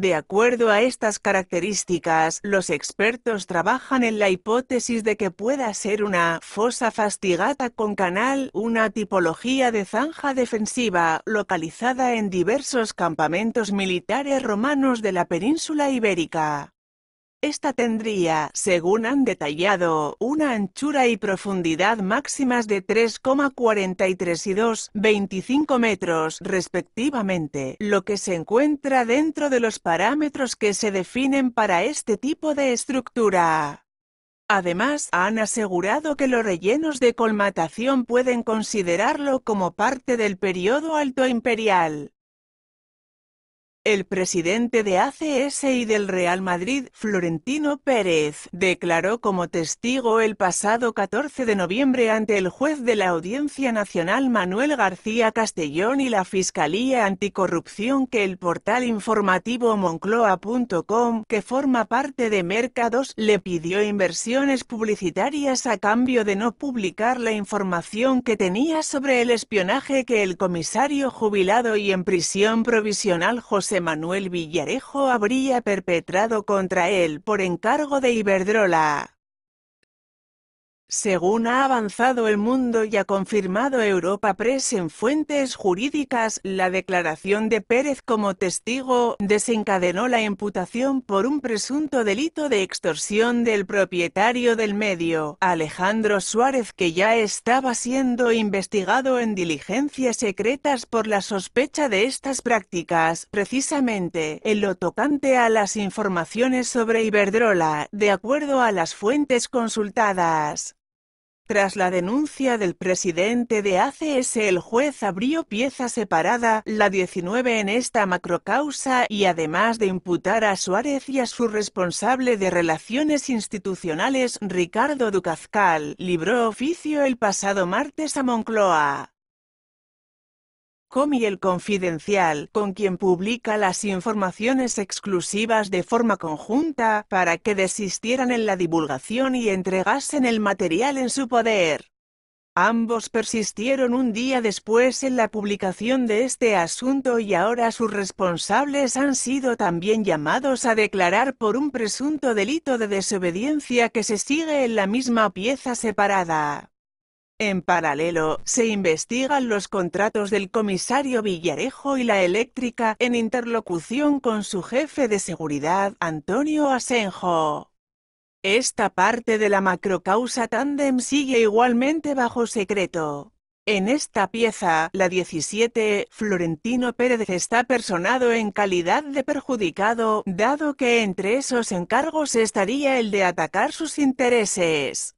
De acuerdo a estas características, los expertos trabajan en la hipótesis de que pueda ser una fosa fastigata con canal, una tipología de zanja defensiva, localizada en diversos campamentos militares romanos de la península ibérica. Esta tendría, según han detallado, una anchura y profundidad máximas de 3,43 y 2,25 metros, respectivamente, lo que se encuentra dentro de los parámetros que se definen para este tipo de estructura. Además, han asegurado que los rellenos de colmatación pueden considerarlo como parte del periodo alto imperial. El presidente de ACS y del Real Madrid, Florentino Pérez, declaró como testigo el pasado 14 de noviembre ante el juez de la Audiencia Nacional Manuel García Castellón y la Fiscalía Anticorrupción que el portal informativo moncloa.com, que forma parte de Mercados, le pidió inversiones publicitarias a cambio de no publicar la información que tenía sobre el espionaje que el comisario jubilado y en prisión provisional José Manuel Villarejo habría perpetrado contra él por encargo de Iberdrola. Según ha avanzado el mundo y ha confirmado Europa Press en fuentes jurídicas, la declaración de Pérez como testigo desencadenó la imputación por un presunto delito de extorsión del propietario del medio, Alejandro Suárez, que ya estaba siendo investigado en diligencias secretas por la sospecha de estas prácticas, precisamente en lo tocante a las informaciones sobre Iberdrola, de acuerdo a las fuentes consultadas. Tras la denuncia del presidente de ACS, el juez abrió pieza separada, la 19 en esta macrocausa y además de imputar a Suárez y a su responsable de relaciones institucionales, Ricardo Ducazcal, libró oficio el pasado martes a Moncloa y El Confidencial, con quien publica las informaciones exclusivas de forma conjunta para que desistieran en la divulgación y entregasen el material en su poder. Ambos persistieron un día después en la publicación de este asunto y ahora sus responsables han sido también llamados a declarar por un presunto delito de desobediencia que se sigue en la misma pieza separada. En paralelo, se investigan los contratos del comisario Villarejo y la eléctrica en interlocución con su jefe de seguridad, Antonio Asenjo. Esta parte de la macrocausa tándem sigue igualmente bajo secreto. En esta pieza, la 17, Florentino Pérez está personado en calidad de perjudicado, dado que entre esos encargos estaría el de atacar sus intereses.